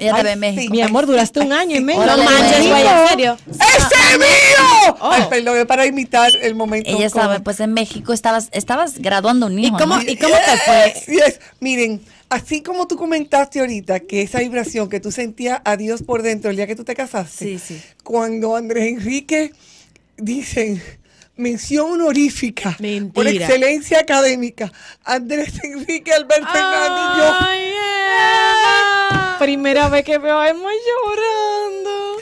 Ella te ve en México. Mi amor, duraste un año y medio. No manches, vaya, en serio. ¡Ese es ah, mío! Ah. Ay, para imitar el momento. Ella sabe, pues en México estabas, estabas graduando un hijo. ¿Y cómo, te fue? Miren, así como tú comentaste ahorita que esa vibración que tú sentías a Dios por dentro el día que tú te casaste. Sí, Cuando Andrés Enrique dicen mención honorífica Mentira. por excelencia académica. Andrés Enrique Alberto Primera vez que veo a llorando.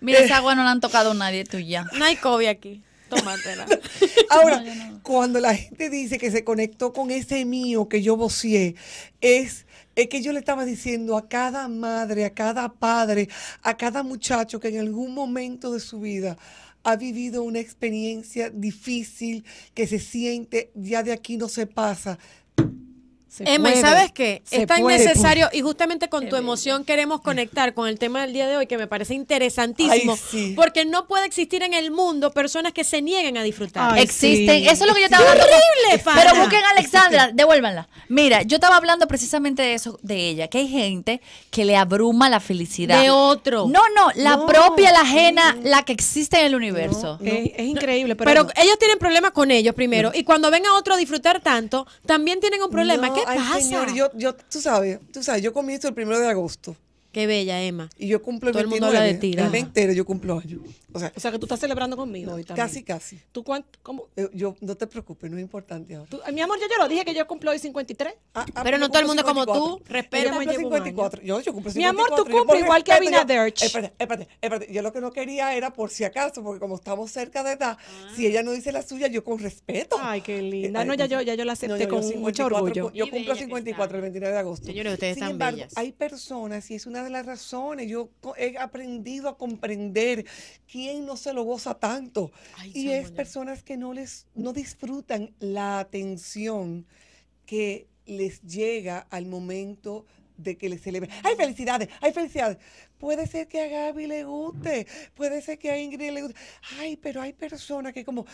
Mira, esa eh. agua no la han tocado nadie tuya. No hay COVID aquí. Tómatela. Ahora, cuando la gente dice que se conectó con ese mío que yo vocié, es es que yo le estaba diciendo a cada madre, a cada padre, a cada muchacho que en algún momento de su vida ha vivido una experiencia difícil que se siente, ya de aquí no se pasa, Emma, ¿sabes qué? Es tan necesario y justamente con tu emoción queremos conectar con el tema del día de hoy que me parece interesantísimo, porque no puede existir en el mundo personas que se nieguen a disfrutar. Existen, eso es lo que yo estaba hablando. horrible, pana. Pero busquen a Alexandra, devuélvanla. Mira, yo estaba hablando precisamente de eso de ella, que hay gente que le abruma la felicidad de otro. No, no, la propia, la ajena, la que existe en el universo. es, increíble, pero, ellos tienen problemas con ellos primero y cuando ven a otro disfrutar tanto, también tienen un problema que ay, señor, yo, yo, tú sabes, tú sabes, yo comí esto el primero de agosto. Qué bella, Emma. Y yo cumplo el Todo el mundo de ti. El entero yo cumplo año. O sea, o sea, que tú estás celebrando conmigo. casi, casi. ¿Tú cuánto? Eh, yo, no te preocupes, no es importante ahora. Eh, mi amor, yo, yo lo dije que yo cumplo hoy 53. Ah, ah, pero no todo el mundo como tú. Respeta. Yo cumplo 54. Yo, yo cumplo 54. Mi amor, tú cumples igual que Abinader. Espérate, espérate, espérate. Yo lo que no quería era por si acaso, porque como estamos cerca de edad, ah. si ella no dice la suya, yo con respeto. Ay, qué eh, linda. No, ya pues, yo, ya yo la acepté con mucho orgullo. Yo cumplo 54 el 29 de agosto. Señores, ustedes Sin embargo, hay personas y es una de las razones. Yo he aprendido a comprender quién no se lo goza tanto. y es personas que no les no disfrutan la atención que les llega al momento de que les celebre. ¡Ay, felicidades! ¡Ay, felicidades! Puede ser que a Gaby le guste, puede ser que a Ingrid le guste. Ay, pero hay personas que como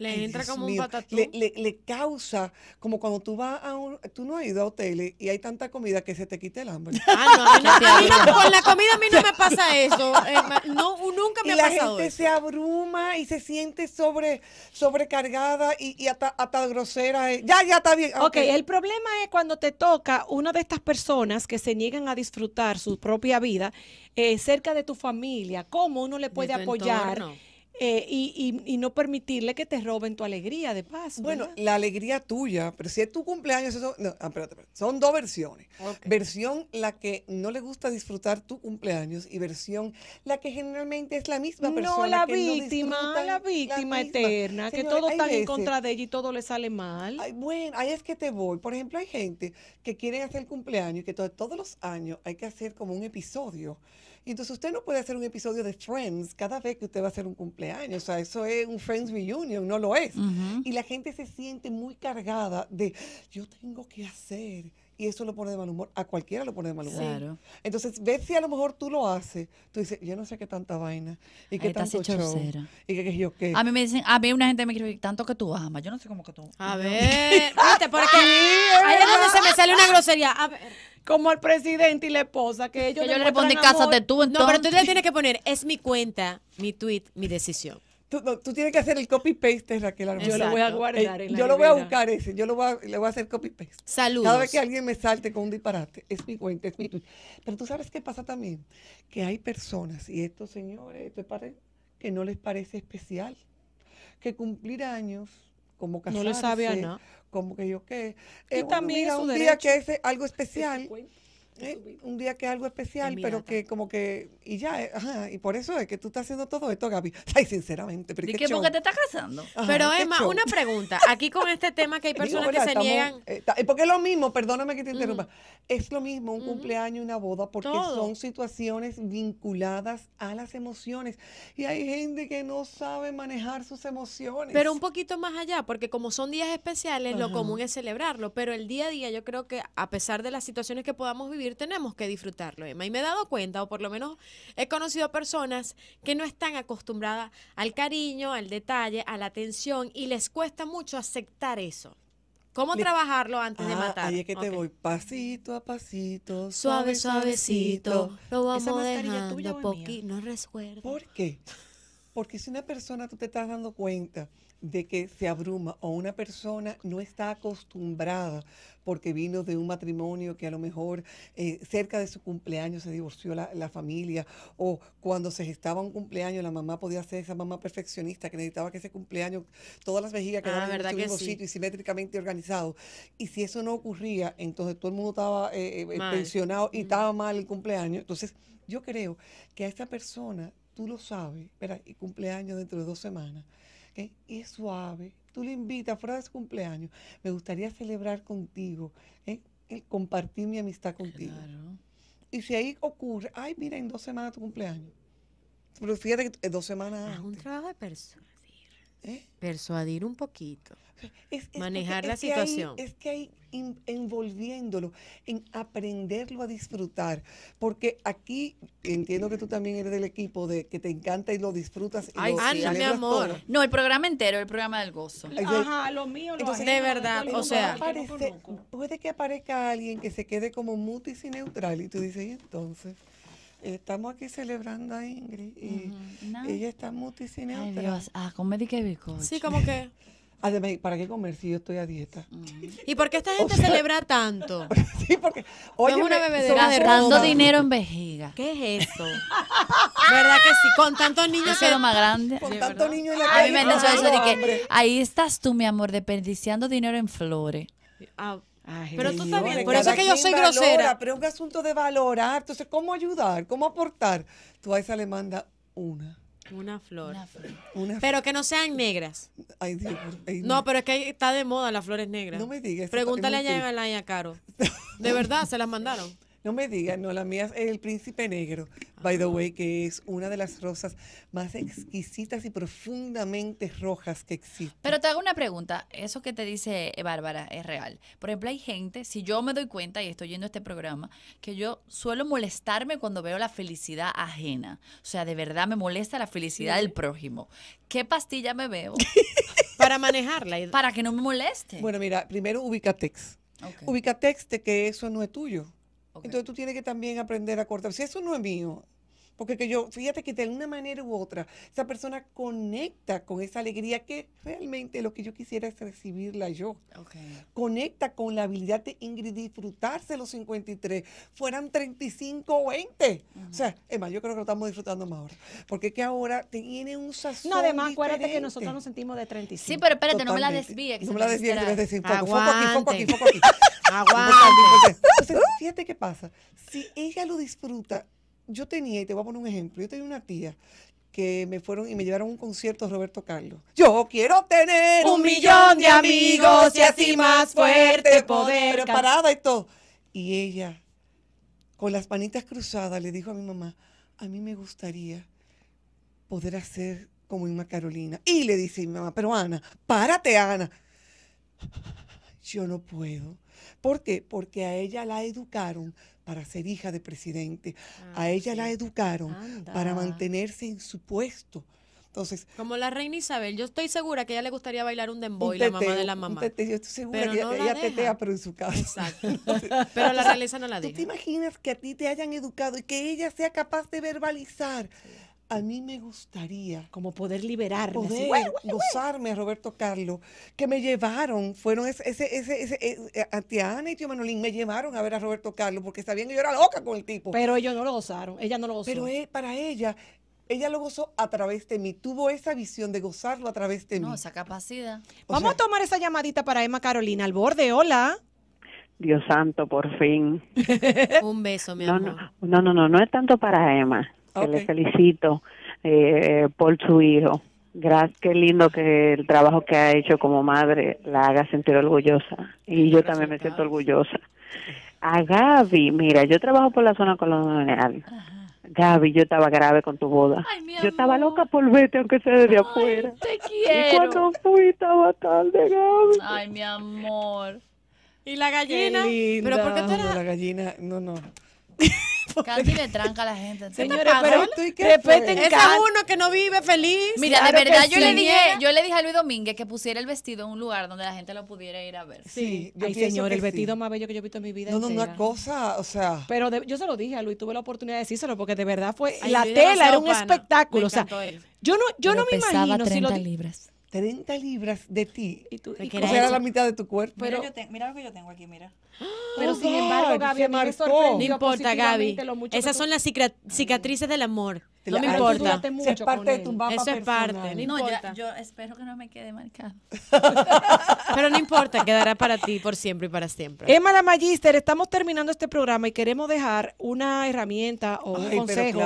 le entra como un patatú. Le, le, causa, como cuando tú vas a un. Tú no has ido a hoteles y hay tanta comida que se te quita el hambre. Ah, a mí no, con la comida a mí no me pasa eso. Eh, nunca me ha pasado. La gente se abruma y se siente sobre, sobrecargada y, hasta, hasta, grosera. Eh. Ya, ya está bien. Okay. ok, el problema es cuando te toca una de estas personas que se niegan a disfrutar su propia vida eh, cerca de tu familia. ¿Cómo uno le puede apoyar? Eh, y, no permitirle que te roben tu alegría de paso. Bueno, la alegría tuya, pero si es tu cumpleaños, ah, son dos versiones. Versión la que no le gusta disfrutar tu cumpleaños y versión la que generalmente es la misma persona. No, la víctima, no la víctima eterna, que todo está en contra de ella y todo le sale mal. bueno, ahí es que te voy. Por ejemplo, hay gente que quiere hacer cumpleaños y que todos los años hay que hacer como un episodio entonces usted no puede hacer un episodio de Friends cada vez que usted va a hacer un cumpleaños. O sea, eso es un Friends Reunion, no lo es. Y la gente se siente muy cargada de, yo tengo que hacer y eso lo pone de mal humor. A cualquiera lo pone de mal humor. Claro. Entonces, ves si a lo mejor tú lo haces. Tú dices, yo no sé qué tanta vaina y qué tanto show. Y que, que yo qué. A mí me dicen, a mí una gente me quiere tanto que tú amas. Yo no sé cómo que tú. A ver, viste, porque ahí es donde se me sale una grosería. A ver como al presidente y la esposa, que ellos que yo le respondí, casa de tú entonces. No, pero tú le tienes que poner, es mi cuenta, mi tweet, mi decisión. Tú, tienes que hacer el copy-paste, Raquel. Armas. Yo lo voy a guardar. Eh, yo lo voy a buscar ese. Yo lo voy a, le voy a hacer copy-paste. Saludos. Cada vez que alguien me salte con un disparate, es mi cuenta, es mi Pero tú sabes qué pasa también. Que hay personas, y estos señores, que no les parece especial. Que cumplir años, como casarse. No lo sabe a Como que yo qué. Eh, también es un día que es algo especial. Eh, un día que es algo especial, pero que como que, y ya, eh, y por eso es que tú estás haciendo todo esto, Gaby. Ay, sinceramente, pero ¿Y qué te estás casando? pero Emma, una pregunta, aquí con este tema que hay personas que se niegan. Eh, porque es lo mismo, perdóname que te interrumpa, es lo mismo un cumpleaños y una boda, porque son situaciones vinculadas a las emociones. Y hay gente que no sabe manejar sus emociones. Pero un poquito más allá, porque como son días especiales, lo común es celebrarlo, pero el día a día yo creo que a pesar de las situaciones que podamos vivir, tenemos que disfrutarlo, Emma. Y me he dado cuenta, o por lo menos he conocido personas que no están acostumbradas al cariño, al detalle, a la atención y les cuesta mucho aceptar eso. ¿Cómo trabajarlo antes de ah, matar? Ahí es que te voy pasito a pasito, suave, suavecito. Lo vamos tuya poquito, no recuerdo. ¿Por qué? Porque si una persona tú te estás dando cuenta de que se abruma o una persona no está acostumbrada porque vino de un matrimonio que a lo mejor eh, cerca de su cumpleaños se divorció la, familia o cuando se gestaba un cumpleaños la mamá podía ser esa mamá perfeccionista que necesitaba que ese cumpleaños todas las vejigas quedaran ah, en y simétricamente organizado y si eso no ocurría entonces todo el mundo estaba eh, eh, pensionado y estaba mal el cumpleaños entonces yo creo que a esta persona tú lo sabes y cumpleaños dentro de dos semanas y es suave. Tú le invitas fuera de su cumpleaños. Me gustaría celebrar contigo, ¿eh? compartir mi amistad contigo. Y si ahí ocurre, ay, mira, en dos semanas tu cumpleaños. Pero fíjate que en eh, dos semanas. Es un trabajo de personas. ¿Eh? Persuadir un poquito. manejar la situación. es que hay envolviéndolo, en aprenderlo a disfrutar. Porque aquí entiendo que tú también eres del equipo de que te encanta y lo disfrutas. Ay, mi amor. No, el programa entero, el programa del gozo. Ajá, lo mío, lo De verdad, o sea. puede que aparezca alguien que se quede como mutis y neutral y tú dices, entonces? Estamos aquí celebrando a Ingrid y ella está multicineando. Ay, Dios. Ah, con que Sí, como que... ¿para qué comer si yo estoy a dieta? Mm. ¿Y por qué esta gente celebra tanto? sí, porque. Oye, una de Gastando dinero en vejiga. ¿Qué es eso? ¿Verdad que sí? Con tantos niños. Eso más grande. Con tantos niños en la calle. A mí eso de que ahí estás tú, mi amor, desperdiciando dinero en flores. Ah, pero tú también. Por eso es que yo soy grosera. Pero es un asunto de valorar. Entonces, ¿cómo ayudar? ¿Cómo aportar? Tú a esa le manda una. Una flor. Una flor. pero que no sean negras. no. pero es que está de moda las flores negras. No me digas. Pregúntale a ella, Caro. De verdad, se las mandaron. No me digan, no, la mía es el príncipe negro, ah. by the way, que es una de las rosas más exquisitas y profundamente rojas que existen. Pero te hago una pregunta, eso que te dice Bárbara es real. Por ejemplo, hay gente, si yo me doy cuenta y estoy yendo a este programa, que yo suelo molestarme cuando veo la felicidad ajena. O sea, de verdad me molesta la felicidad del prójimo. ¿Qué pastilla me veo? Para manejarla. Para que no me moleste. Bueno, mira, primero Ubicatex. Okay. Ubicatex de que eso no es tuyo. Entonces tú tienes que también aprender a cortar. Si eso no es mío, porque que yo, fíjate que de una manera u otra, esa persona conecta con esa alegría que realmente lo que yo quisiera es recibirla yo. Conecta con la habilidad de Ingrid disfrutarse los 53, fueran 35 o 20. O sea, es más, yo creo que lo estamos disfrutando más ahora. Porque es que ahora tiene un sazón No, además, acuérdate que nosotros nos sentimos de 35. Sí, pero espérate, no me la desvíes. No me la desvíe, que me un Foco aquí, foco aquí, foco aquí. Aguante. Entonces, fíjate qué pasa. Si ella lo disfruta, yo tenía, y te voy a poner un ejemplo, yo tenía una tía que me fueron y me llevaron a un concierto de Roberto Carlos. Yo quiero tener un millón de amigos y así más fuerte poder. Preparada y todo. Y ella, con las manitas cruzadas, le dijo a mi mamá, a mí me gustaría poder hacer como Inma Carolina. Y le dice mi mamá, pero Ana, párate Ana. Yo no puedo ¿Por qué? Porque a ella la educaron para ser hija de presidente, a ah, ella la educaron para mantenerse en su puesto. Entonces, como la reina Isabel, yo estoy segura que a ella le gustaría bailar un demboy, la mamá de la mamá. yo estoy segura que ella, tetea, pero en su casa. Exacto. pero la realeza no la deja. ¿Tú te imaginas que a ti te hayan educado y que ella sea capaz de verbalizar? a mí me gustaría. Como poder liberarme. gozarme a Roberto Carlos, que me llevaron, fueron ese, ese, ese, ese eh, eh, Ana y tío Manolín, me llevaron a ver a Roberto Carlos porque sabían que yo era loca con el tipo. Pero ellos no lo gozaron, ella no lo gozó. Pero para ella, ella lo gozó a través de mí, tuvo esa visión de gozarlo a través de mí. No, esa capacidad. Vamos a tomar esa llamadita para Emma Carolina al borde, hola. Dios santo, por fin. Un beso, mi amor. no, no, no, no es tanto para Emma que le felicito eh, por su hijo. Gracias, qué lindo que el trabajo que ha hecho como madre la haga sentir orgullosa. Y yo también me siento orgullosa. A Gaby, mira, yo trabajo por la zona colonial. Gaby, yo estaba grave con tu boda. yo estaba loca por verte, aunque sea desde afuera. Te quiero. Y cuando fui estaba de Gaby. Ay, mi amor. ¿Y la gallina? ¿Pero por qué la gallina? No, no casi le tranca a la gente. Señora, pero que respeten uno que no vive feliz. Mira, de verdad yo le dije, yo le dije a Luis Domínguez que pusiera el vestido en un lugar donde la gente lo pudiera ir a ver. Sí, señor, el vestido más bello que yo he visto en mi vida. No, no, no una cosa, o sea. Pero yo se lo dije a Luis, tuve la oportunidad de decírselo porque de verdad fue la tela era un espectáculo, o sea, yo no yo no me imagino 30 libras. 30 libras de ti. Y tú, o sea, era la mitad de tu cuerpo. Pero, mira, lo que yo tengo aquí, mira. ¡Ah! Pero sin embargo, Gaby, me No importa, Gaby. Esas son las cicatrices del amor no me importa. parte Eso es parte. No, yo espero que no me quede marcado. Pero no importa, quedará para ti por siempre y para siempre. Emma la Magister, estamos terminando este programa y queremos dejar una herramienta o un consejo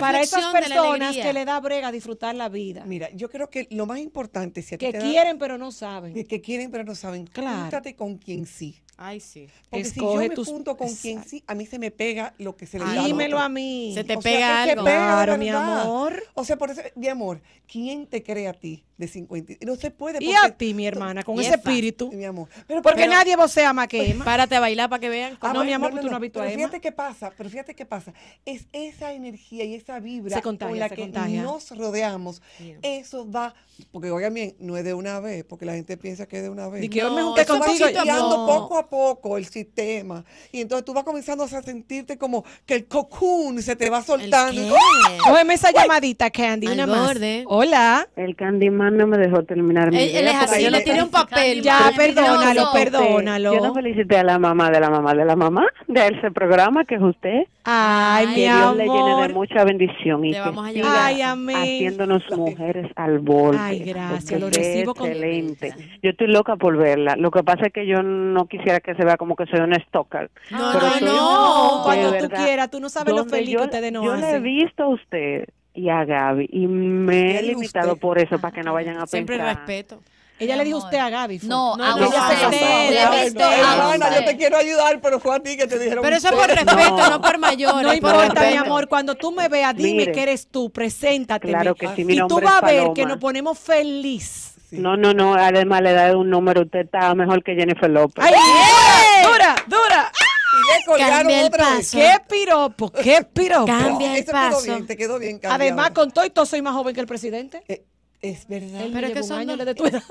para esas personas que le da brega disfrutar la vida. Mira, yo creo que lo más importante si que quieren pero no saben. Que quieren pero no saben. Claro. con quien sí. Ay, sí. Porque si yo me junto con quien sí, a mí se me pega lo que se le da Dímelo a mí. Se te pega sea, algo. mi amor. O sea, por eso, mi amor, ¿quién te cree a ti? de 50. No se puede. y a ti, mi hermana, con ese espíritu. Mi amor. Pero porque nadie nadie vocea más que pues, Emma. Párate a bailar para que vean. Ah, mi amor, tú no has visto Fíjate qué pasa, pero fíjate qué pasa. Es esa energía y esa vibra con la que nos rodeamos. Eso va, porque oigan bien, no es de una vez, porque la gente piensa que es de una vez. Y que yo me junté contigo. Va poco a poco el sistema. Y entonces tú vas comenzando a sentirte como que el cocoon se te va soltando. ¡Ah! Cógeme esa llamadita, Candy, Al más. Hola. El Candy no, me dejó terminar mi él, él es así, le tiene un papel. Ya, perdónalo, perdónalo. Yo no felicité a la mamá de la mamá de la mamá de ese programa que es usted. Ay, mi Dios amor. le llene de mucha bendición y que Ay, amén. haciéndonos mujeres al borde. Ay, gracias, lo recibo excelente. yo estoy loca por verla. Lo que pasa es que yo no quisiera que se vea como que soy una stalker. No, no, no, cuando tú quieras, tú no sabes lo feliz que te nos Yo le he visto a usted y a Gaby. Y me he limitado por eso, para que no vayan a pensar. Siempre respeto. Ella le dijo usted a Gaby. No, a usted. yo te quiero ayudar, pero fue a ti que te dijeron. Pero eso es por respeto, no, por mayores. No importa, mi amor. Cuando tú me veas, dime que eres tú, preséntate. Claro que Y tú vas a ver que nos ponemos feliz. No, no, no. Además, le da un número. Usted está mejor que Jennifer López. ¡Dura! ¡Dura! Y le colgaron otra vez. ¡Qué piropo! ¡Qué piropo! Cambia el Eso quedó bien, te quedó bien cambiado. Además, con todo y todo soy más joven que el presidente. Eh, es verdad. Pero es que son años no- de tu edad.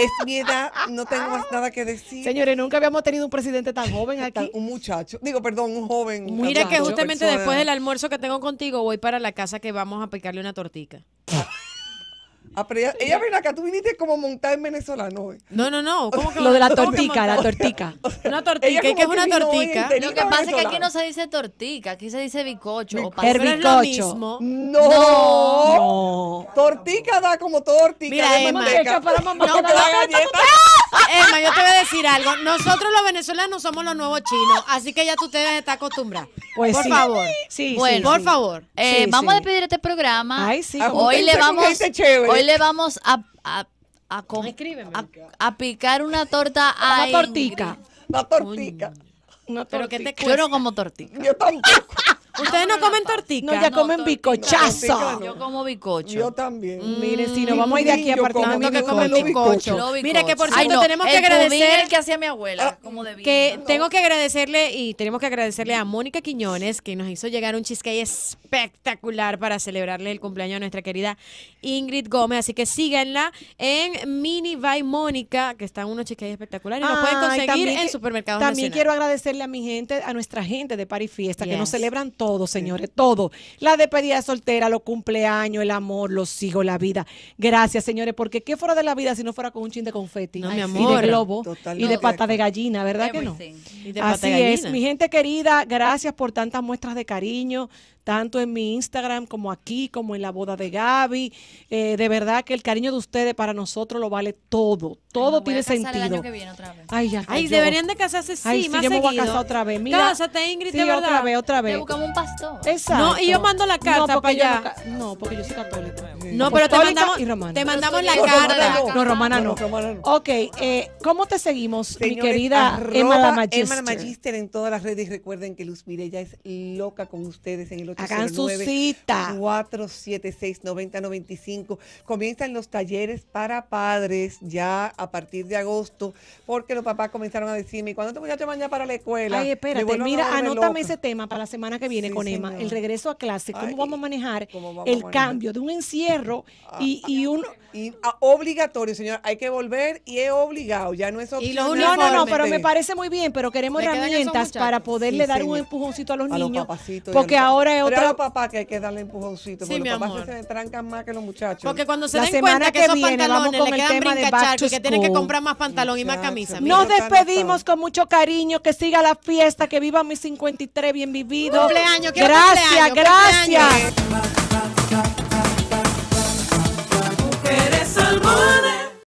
Es mi edad. no tengo más nada que decir. Señores, nunca habíamos tenido un presidente tan joven aquí. Un muchacho, digo, perdón, un joven. Mira que justamente después del almuerzo que tengo contigo voy para la casa que vamos a picarle una tortica. Ah, pero ella, ella acá, tú viniste como montar en venezolano No, no, no. lo de la tortica, la tortica. una tortica, ¿qué es una tortica? Lo que pasa es que aquí no se dice tortica, aquí se dice bicocho. Es o pastel. bicocho. No, no, Tortica da como tortica. Mira, Emma. Para mamá. No, no, no, Emma, yo te voy a decir algo. Nosotros los venezolanos somos los nuevos chinos, así que ya tú te a estar acostumbrada. Pues por favor. Sí, por favor. Eh, vamos a despedir este programa. Ay, sí. Hoy le vamos, hoy le vamos a, a, picar una torta a Una tortica. Una tortica. Pero que te cuesta? Yo como tortica. Yo tampoco. Ustedes ah, no, comen tortica. No, ya comen bicochazo. yo como bicocho. Yo también. miren mm. Mire, si nos vamos a ir de aquí apartando que comen bicocho. bicocho. Mire, que por cierto tenemos que agradecer. El que hacía mi abuela, ah, como de Que tengo que agradecerle y tenemos que agradecerle a Mónica Quiñones que nos hizo llegar un cheesecake espectacular para celebrarle el cumpleaños a nuestra querida Ingrid Gómez. Así que síganla en Mini by Mónica, que están unos cheesecakes espectaculares. y lo pueden conseguir en supermercados También quiero agradecerle a mi gente, a nuestra gente de Party Fiesta, que nos celebran todo, señores, todo. La despedida de soltera, los cumpleaños, el amor, los hijos, la vida. Gracias, señores, porque ¿qué fuera de la vida si no fuera con un chin de confeti? mi amor. Y de globo, y de pata de gallina, ¿verdad que no? Así es, mi gente querida, gracias por tantas muestras de cariño, tanto en mi Instagram como aquí, como en la boda de Gaby. Eh, de verdad que el cariño de ustedes para nosotros lo vale todo. Todo tiene sentido. Ay, ya Ay, deberían de casarse, sí, Ay, sí yo me voy a casar otra vez. Mira, Cásate, Ingrid, de verdad. otra vez, otra vez. Te buscamos un pastor. Exacto. No, y yo mando la carta para allá. No, porque yo soy católica. No, pero te mandamos, te mandamos la carta. No, romana no. Ok, eh, ¿cómo te seguimos, mi querida Emma la Magister? Emma Magister en todas las redes. Recuerden que Luz Mirella es loca con ustedes en el Hagan su cita. 476-9095. Comienzan los talleres para padres ya a partir de agosto, porque los papás comenzaron a decirme, ¿cuándo te este voy a llamar ya para la escuela? Ay, espérate, mira, anótame ese tema para la semana que viene con Emma, el regreso a clase, cómo vamos a manejar el cambio de un encierro y, ah, un... Y, ah, obligatorio, señor, hay que volver y es obligado, ya no es obligatorio. No, no, no, pero me parece muy bien, pero queremos herramientas para poderle dar un empujoncito a los niños, porque ahora es pero a que hay que darle empujoncito. porque los papás se, trancan más que los muchachos. Porque cuando se la den cuenta que, que esos pantalones le quedan brincacharcos que tienen que comprar más pantalón y más camisa. Nos despedimos con mucho cariño. Que siga la fiesta, que viva mi 53 bien vividos. año Gracias, cumpleaños, gracias. Cumpleaños.